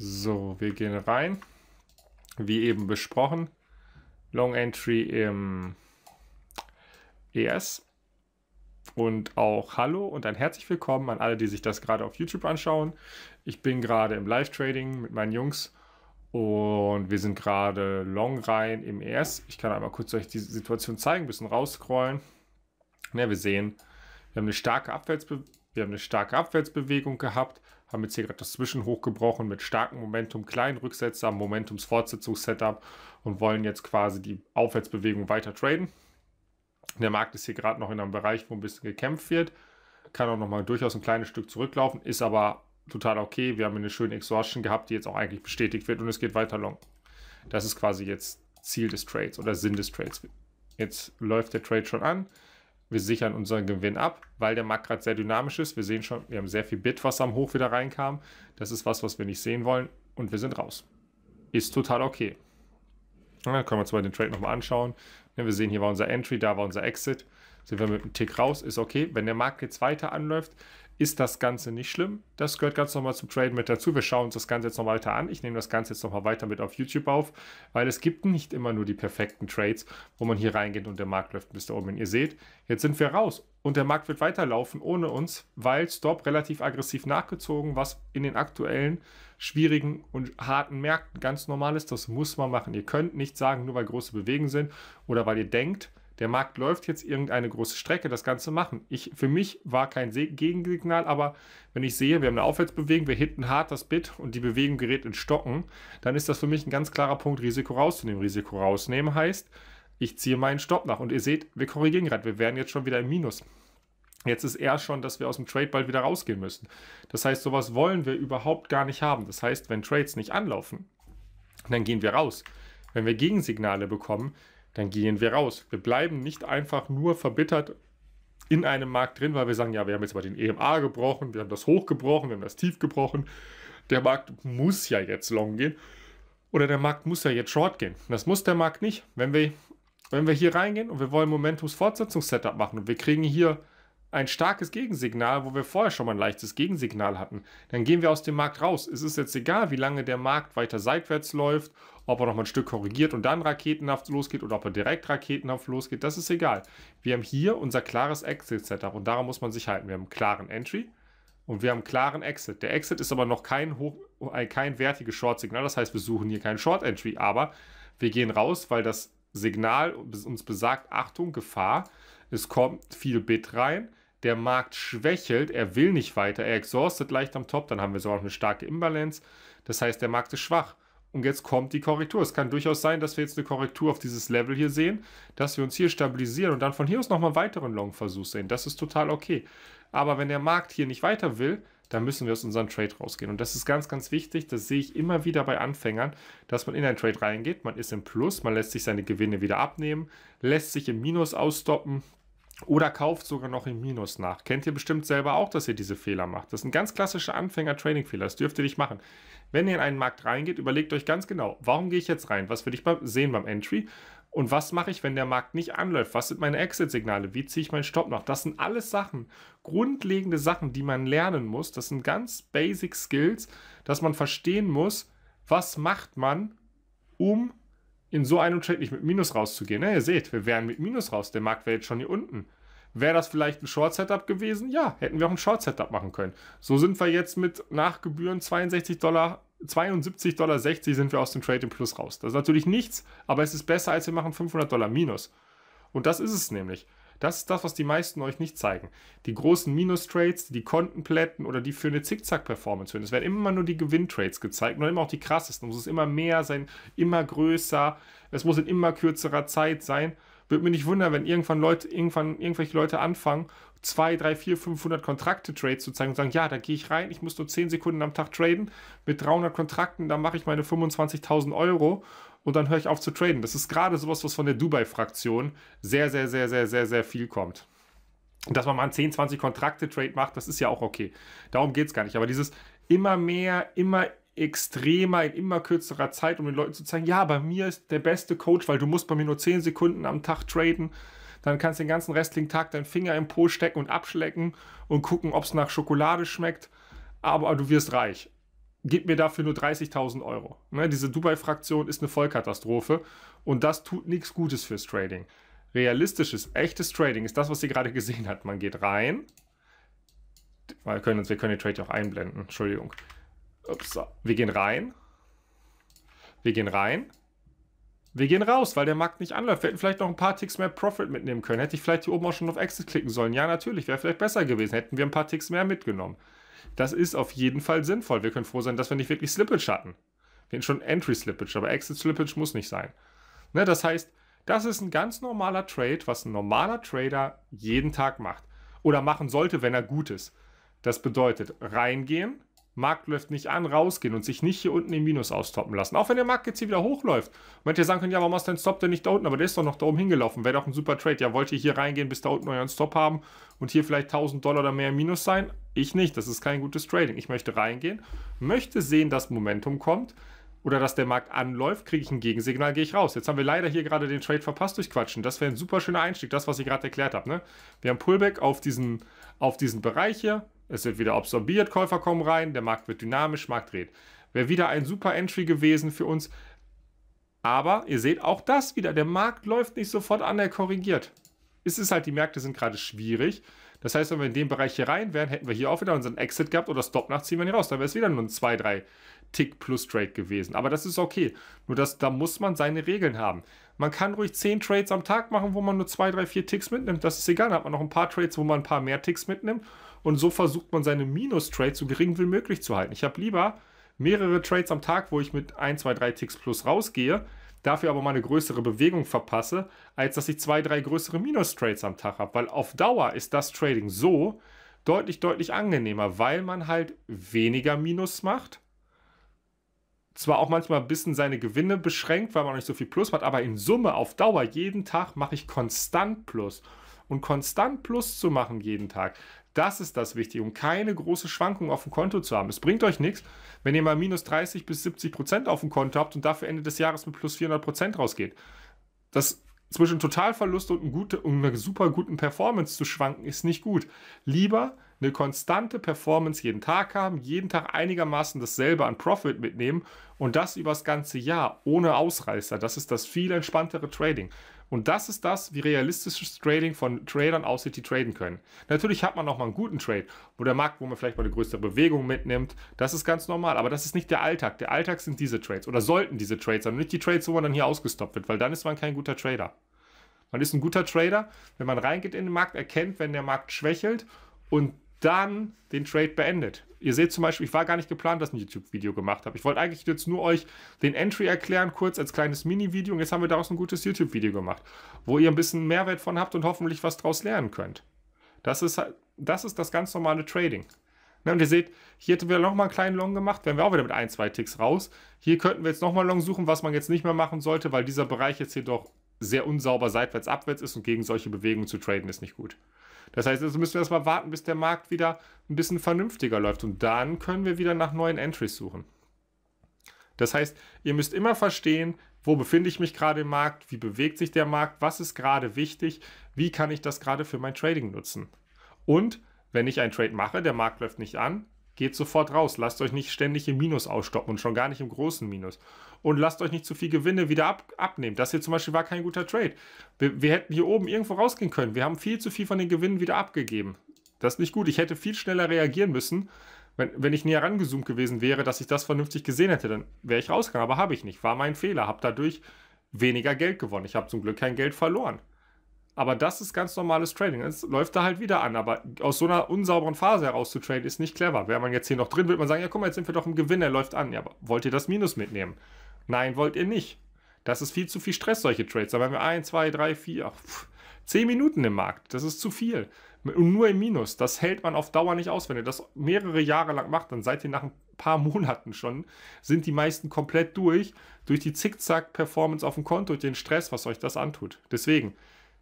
So, wir gehen rein. Wie eben besprochen, Long Entry im ES. Und auch Hallo und ein herzlich willkommen an alle, die sich das gerade auf YouTube anschauen. Ich bin gerade im Live-Trading mit meinen Jungs und wir sind gerade long rein im ES. Ich kann einmal kurz euch die Situation zeigen, ein bisschen rausscrollen. Ja, wir sehen, wir haben eine starke Abwärtsbewegung. Wir haben eine starke Abwärtsbewegung gehabt, haben jetzt hier gerade das Zwischenhoch gebrochen mit starkem Momentum, kleinen Rücksetzer, Momentumsfortsetzungs-Setup und wollen jetzt quasi die Aufwärtsbewegung weiter traden. Der Markt ist hier gerade noch in einem Bereich, wo ein bisschen gekämpft wird. Kann auch nochmal durchaus ein kleines Stück zurücklaufen, ist aber total okay. Wir haben eine schöne Exhaustion gehabt, die jetzt auch eigentlich bestätigt wird und es geht weiter long. Das ist quasi jetzt Ziel des Trades oder Sinn des Trades. Jetzt läuft der Trade schon an wir sichern unseren Gewinn ab, weil der Markt gerade sehr dynamisch ist. Wir sehen schon, wir haben sehr viel Bit, was am Hoch wieder reinkam. Das ist was, was wir nicht sehen wollen und wir sind raus. Ist total okay. Und dann können wir uns mal den Trade nochmal anschauen. Wir sehen, hier war unser Entry, da war unser Exit. Sind wir mit einem Tick raus, ist okay. Wenn der Markt jetzt weiter anläuft, ist das Ganze nicht schlimm. Das gehört ganz normal zum Trade mit dazu. Wir schauen uns das Ganze jetzt noch weiter an. Ich nehme das Ganze jetzt noch mal weiter mit auf YouTube auf, weil es gibt nicht immer nur die perfekten Trades, wo man hier reingeht und der Markt läuft bis da oben. Und ihr seht, jetzt sind wir raus und der Markt wird weiterlaufen ohne uns, weil Stop relativ aggressiv nachgezogen, was in den aktuellen schwierigen und harten Märkten ganz normal ist. Das muss man machen. Ihr könnt nicht sagen, nur weil große Bewegungen sind oder weil ihr denkt, der Markt läuft jetzt irgendeine große Strecke, das Ganze machen. Ich, für mich war kein Gegensignal, aber wenn ich sehe, wir haben eine Aufwärtsbewegung, wir hitten hart das Bit und die Bewegung gerät in Stocken, dann ist das für mich ein ganz klarer Punkt, Risiko rauszunehmen. Risiko rausnehmen heißt, ich ziehe meinen Stopp nach. Und ihr seht, wir korrigieren gerade, wir wären jetzt schon wieder im Minus. Jetzt ist eher schon, dass wir aus dem Trade bald wieder rausgehen müssen. Das heißt, sowas wollen wir überhaupt gar nicht haben. Das heißt, wenn Trades nicht anlaufen, dann gehen wir raus. Wenn wir Gegensignale bekommen, dann gehen wir raus. Wir bleiben nicht einfach nur verbittert in einem Markt drin, weil wir sagen, ja, wir haben jetzt mal den EMA gebrochen, wir haben das hoch gebrochen, wir haben das tief gebrochen. Der Markt muss ja jetzt long gehen oder der Markt muss ja jetzt short gehen. Das muss der Markt nicht. Wenn wir, wenn wir hier reingehen und wir wollen Momentums Fortsetzungssetup machen und wir kriegen hier ein starkes Gegensignal, wo wir vorher schon mal ein leichtes Gegensignal hatten. Dann gehen wir aus dem Markt raus. Es ist jetzt egal, wie lange der Markt weiter seitwärts läuft, ob er noch mal ein Stück korrigiert und dann raketenhaft losgeht oder ob er direkt raketenhaft losgeht, das ist egal. Wir haben hier unser klares Exit-Setup und daran muss man sich halten. Wir haben einen klaren Entry und wir haben einen klaren Exit. Der Exit ist aber noch kein, hoch, äh, kein wertiges Short-Signal, das heißt, wir suchen hier keinen Short-Entry, aber wir gehen raus, weil das Signal uns besagt, Achtung, Gefahr, es kommt viel Bit rein, der Markt schwächelt, er will nicht weiter, er exhaustet leicht am Top, dann haben wir so noch eine starke Imbalance. Das heißt, der Markt ist schwach. Und jetzt kommt die Korrektur. Es kann durchaus sein, dass wir jetzt eine Korrektur auf dieses Level hier sehen, dass wir uns hier stabilisieren und dann von hier aus nochmal einen weiteren Long-Versuch sehen. Das ist total okay. Aber wenn der Markt hier nicht weiter will, dann müssen wir aus unserem Trade rausgehen. Und das ist ganz, ganz wichtig. Das sehe ich immer wieder bei Anfängern, dass man in einen Trade reingeht. Man ist im Plus, man lässt sich seine Gewinne wieder abnehmen, lässt sich im Minus ausstoppen, oder kauft sogar noch im Minus nach. Kennt ihr bestimmt selber auch, dass ihr diese Fehler macht. Das sind ganz klassische Anfänger-Trading-Fehler. Das dürft ihr nicht machen. Wenn ihr in einen Markt reingeht, überlegt euch ganz genau, warum gehe ich jetzt rein? Was würde ich sehen beim Entry? Und was mache ich, wenn der Markt nicht anläuft? Was sind meine Exit-Signale? Wie ziehe ich meinen Stopp nach? Das sind alles Sachen, grundlegende Sachen, die man lernen muss. Das sind ganz basic Skills, dass man verstehen muss, was macht man, um in so einem Trade nicht mit Minus rauszugehen. Ja, ihr seht, wir wären mit Minus raus. Der Markt wäre jetzt schon hier unten. Wäre das vielleicht ein Short-Setup gewesen? Ja, hätten wir auch ein Short-Setup machen können. So sind wir jetzt mit Nachgebühren Gebühren 62 Dollar, 72 Dollar sind wir aus dem Trade im Plus raus. Das ist natürlich nichts, aber es ist besser, als wir machen 500 Dollar Minus. Und das ist es nämlich. Das ist das, was die meisten euch nicht zeigen. Die großen Minus-Trades, die Kontenplätten oder die für eine Zickzack-Performance führen. Es werden immer nur die Gewinntrades gezeigt und immer auch die krassesten. Es muss immer mehr sein, immer größer. Es muss in immer kürzerer Zeit sein. Würde mich nicht wundern, wenn irgendwann Leute, irgendwann irgendwelche Leute anfangen, 2, 3, 4, 500 Kontrakte-Trades zu zeigen und sagen, ja, da gehe ich rein, ich muss nur 10 Sekunden am Tag traden mit 300 Kontrakten, dann mache ich meine 25.000 Euro und dann höre ich auf zu traden. Das ist gerade sowas, was von der Dubai-Fraktion sehr, sehr, sehr, sehr, sehr, sehr viel kommt. Dass man mal 10, 20 Kontrakte-Trade macht, das ist ja auch okay. Darum geht es gar nicht. Aber dieses immer mehr, immer extremer, in immer kürzerer Zeit, um den Leuten zu zeigen, ja, bei mir ist der beste Coach, weil du musst bei mir nur 10 Sekunden am Tag traden dann kannst du den ganzen restlichen Tag deinen Finger im Po stecken und abschlecken und gucken, ob es nach Schokolade schmeckt, aber du wirst reich gib mir dafür nur 30.000 Euro. Ne, diese Dubai-Fraktion ist eine Vollkatastrophe und das tut nichts Gutes fürs Trading. Realistisches, echtes Trading ist das, was ihr gerade gesehen habt. Man geht rein. Wir können, wir können den Trade auch einblenden, Entschuldigung. Ups, wir gehen rein. Wir gehen rein. Wir gehen raus, weil der Markt nicht anläuft. Wir hätten vielleicht noch ein paar Ticks mehr Profit mitnehmen können. Hätte ich vielleicht hier oben auch schon auf Exit klicken sollen. Ja, natürlich, wäre vielleicht besser gewesen. Hätten wir ein paar Ticks mehr mitgenommen. Das ist auf jeden Fall sinnvoll. Wir können froh sein, dass wir nicht wirklich Slippage hatten. Wir hatten schon Entry-Slippage, aber Exit-Slippage muss nicht sein. Ne, das heißt, das ist ein ganz normaler Trade, was ein normaler Trader jeden Tag macht oder machen sollte, wenn er gut ist. Das bedeutet reingehen, Markt läuft nicht an, rausgehen und sich nicht hier unten im Minus austoppen lassen. Auch wenn der Markt jetzt hier wieder hochläuft. Man hätte sagen können, ja, warum hast du deinen Stop denn nicht da unten? Aber der ist doch noch da oben hingelaufen. Wäre doch ein super Trade. Ja, wollt ihr hier reingehen, bis da unten euren Stop haben und hier vielleicht 1000 Dollar oder mehr im Minus sein? Ich nicht. Das ist kein gutes Trading. Ich möchte reingehen, möchte sehen, dass Momentum kommt oder dass der Markt anläuft, kriege ich ein Gegensignal, gehe ich raus. Jetzt haben wir leider hier gerade den Trade verpasst durch Quatschen. Das wäre ein super schöner Einstieg, das, was ich gerade erklärt habe. Ne? Wir haben Pullback auf diesen, auf diesen Bereich hier. Es wird wieder absorbiert, Käufer kommen rein, der Markt wird dynamisch, Markt dreht. Wäre wieder ein super Entry gewesen für uns. Aber ihr seht auch das wieder, der Markt läuft nicht sofort an, er korrigiert. Es ist halt, die Märkte sind gerade schwierig. Das heißt, wenn wir in den Bereich hier rein wären, hätten wir hier auch wieder unseren Exit gehabt oder Stop nachziehen, wir hier raus. Dann wäre es wieder nur ein 2, 3 Tick plus Trade gewesen. Aber das ist okay. Nur das, da muss man seine Regeln haben. Man kann ruhig 10 Trades am Tag machen, wo man nur 2, 3, 4 Ticks mitnimmt. Das ist egal. Dann hat man noch ein paar Trades, wo man ein paar mehr Ticks mitnimmt. Und so versucht man seine Minus-Trades so gering wie möglich zu halten. Ich habe lieber mehrere Trades am Tag, wo ich mit 1, 2, 3 Ticks plus rausgehe, dafür aber mal eine größere Bewegung verpasse, als dass ich zwei, drei größere Minus-Trades am Tag habe. Weil auf Dauer ist das Trading so deutlich, deutlich angenehmer, weil man halt weniger Minus macht. Zwar auch manchmal ein bisschen seine Gewinne beschränkt, weil man nicht so viel Plus macht, aber in Summe auf Dauer jeden Tag mache ich konstant Plus und konstant Plus zu machen jeden Tag, das ist das Wichtige, um keine große Schwankung auf dem Konto zu haben. Es bringt euch nichts, wenn ihr mal minus 30 bis 70 Prozent auf dem Konto habt und dafür Ende des Jahres mit plus 400 Prozent rausgeht. Das zwischen Totalverlust und, einer super guten Performance zu schwanken, ist nicht gut. Lieber eine konstante Performance jeden Tag haben, jeden Tag einigermaßen dasselbe an Profit mitnehmen und das übers ganze Jahr ohne Ausreißer. Das ist das viel entspanntere Trading. Und das ist das, wie realistisches Trading von Tradern aussieht, die traden können. Natürlich hat man auch mal einen guten Trade, wo der Markt, wo man vielleicht mal eine größere Bewegung mitnimmt. Das ist ganz normal, aber das ist nicht der Alltag. Der Alltag sind diese Trades oder sollten diese Trades sein und nicht die Trades, wo man dann hier ausgestoppt wird, weil dann ist man kein guter Trader. Man ist ein guter Trader, wenn man reingeht in den Markt, erkennt, wenn der Markt schwächelt und dann den Trade beendet. Ihr seht zum Beispiel, ich war gar nicht geplant, dass ich ein YouTube-Video gemacht habe. Ich wollte eigentlich jetzt nur euch den Entry erklären, kurz als kleines Mini-Video. Und jetzt haben wir daraus ein gutes YouTube-Video gemacht, wo ihr ein bisschen Mehrwert von habt und hoffentlich was draus lernen könnt. Das ist, halt, das, ist das ganz normale Trading. Ne, und ihr seht, hier hätten wir nochmal einen kleinen Long gemacht, wären wir auch wieder mit ein, zwei Ticks raus. Hier könnten wir jetzt nochmal Long suchen, was man jetzt nicht mehr machen sollte, weil dieser Bereich jetzt hier doch sehr unsauber seitwärts, abwärts ist und gegen solche Bewegungen zu traden ist nicht gut. Das heißt, also müssen wir erstmal warten, bis der Markt wieder ein bisschen vernünftiger läuft und dann können wir wieder nach neuen Entries suchen. Das heißt, ihr müsst immer verstehen, wo befinde ich mich gerade im Markt, wie bewegt sich der Markt, was ist gerade wichtig, wie kann ich das gerade für mein Trading nutzen. Und wenn ich einen Trade mache, der Markt läuft nicht an, Geht sofort raus. Lasst euch nicht ständig im Minus ausstoppen und schon gar nicht im großen Minus. Und lasst euch nicht zu viel Gewinne wieder ab, abnehmen. Das hier zum Beispiel war kein guter Trade. Wir, wir hätten hier oben irgendwo rausgehen können. Wir haben viel zu viel von den Gewinnen wieder abgegeben. Das ist nicht gut. Ich hätte viel schneller reagieren müssen. Wenn, wenn ich näher rangezoomt gewesen wäre, dass ich das vernünftig gesehen hätte, dann wäre ich rausgegangen. Aber habe ich nicht. War mein Fehler. Habe dadurch weniger Geld gewonnen. Ich habe zum Glück kein Geld verloren. Aber das ist ganz normales Trading. Es läuft da halt wieder an. Aber aus so einer unsauberen Phase heraus zu traden, ist nicht clever. Wäre man jetzt hier noch drin, würde man sagen, ja guck mal, jetzt sind wir doch im Gewinn, er läuft an. Ja, aber wollt ihr das Minus mitnehmen? Nein, wollt ihr nicht. Das ist viel zu viel Stress, solche Trades. Da haben wir 1, 2, 3, 4, 10 Minuten im Markt. Das ist zu viel. Und nur im Minus. Das hält man auf Dauer nicht aus. Wenn ihr das mehrere Jahre lang macht, dann seid ihr nach ein paar Monaten schon, sind die meisten komplett durch, durch die Zickzack-Performance auf dem Konto, durch den Stress, was euch das antut. Deswegen,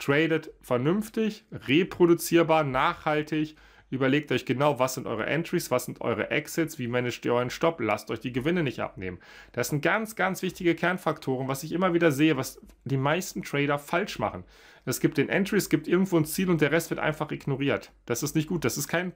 tradet vernünftig, reproduzierbar, nachhaltig Überlegt euch genau, was sind eure Entries, was sind eure Exits, wie managt ihr euren Stopp, lasst euch die Gewinne nicht abnehmen. Das sind ganz, ganz wichtige Kernfaktoren, was ich immer wieder sehe, was die meisten Trader falsch machen. Es gibt den Entry, es gibt irgendwo ein Ziel und der Rest wird einfach ignoriert. Das ist nicht gut. Das ist kein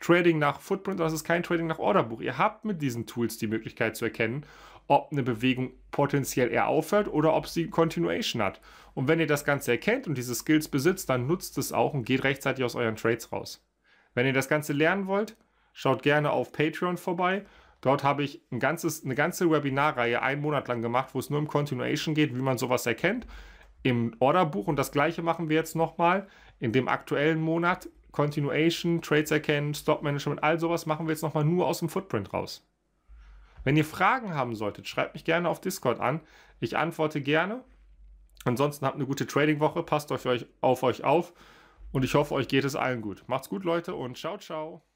Trading nach Footprint, das ist kein Trading nach Orderbuch. Ihr habt mit diesen Tools die Möglichkeit zu erkennen, ob eine Bewegung potenziell eher aufhört oder ob sie Continuation hat. Und wenn ihr das Ganze erkennt und diese Skills besitzt, dann nutzt es auch und geht rechtzeitig aus euren Trades raus. Wenn ihr das Ganze lernen wollt, schaut gerne auf Patreon vorbei. Dort habe ich ein ganzes, eine ganze Webinarreihe einen Monat lang gemacht, wo es nur um Continuation geht, wie man sowas erkennt. Im Orderbuch und das gleiche machen wir jetzt nochmal in dem aktuellen Monat. Continuation, Trades erkennen, Stop Management, all sowas machen wir jetzt nochmal nur aus dem Footprint raus. Wenn ihr Fragen haben solltet, schreibt mich gerne auf Discord an. Ich antworte gerne. Ansonsten habt eine gute Trading-Woche, passt auf euch auf. Euch auf. Und ich hoffe, euch geht es allen gut. Macht's gut, Leute, und ciao, ciao.